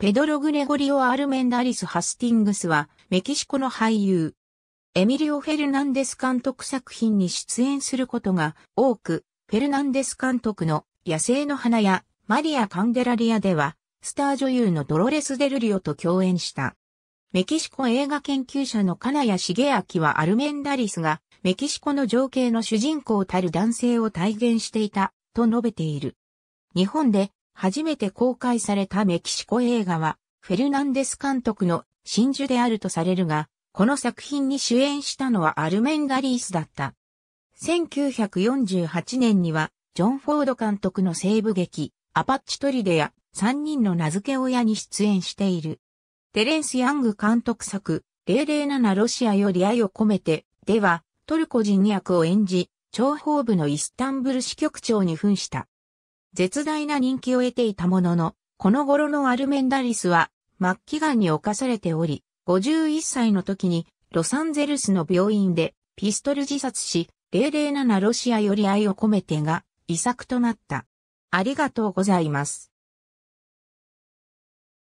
ペドロ・グレゴリオ・アルメンダリス・ハスティングスは、メキシコの俳優。エミリオ・フェルナンデス監督作品に出演することが多く、フェルナンデス監督の野生の花やマリア・カンデラリアでは、スター女優のドロレス・デルリオと共演した。メキシコ映画研究者の金谷重明はアルメンダリスが、メキシコの情景の主人公たる男性を体現していた、と述べている。日本で初めて公開されたメキシコ映画は、フェルナンデス監督の真珠であるとされるが、この作品に主演したのはアルメンダリースだった。1948年には、ジョン・フォード監督の西部劇、アパッチトリデや3人の名付け親に出演している。テレンス・ヤング監督作、007ロシアより愛を込めて、では、トルコ人役を演じ、諜報部のイスタンブル支局長に扮した。絶大な人気を得ていたものの、この頃のアルメンダリスは末期癌に侵されており、51歳の時にロサンゼルスの病院でピストル自殺し、007ロシアより愛を込めてが遺作となった。ありがとうございます。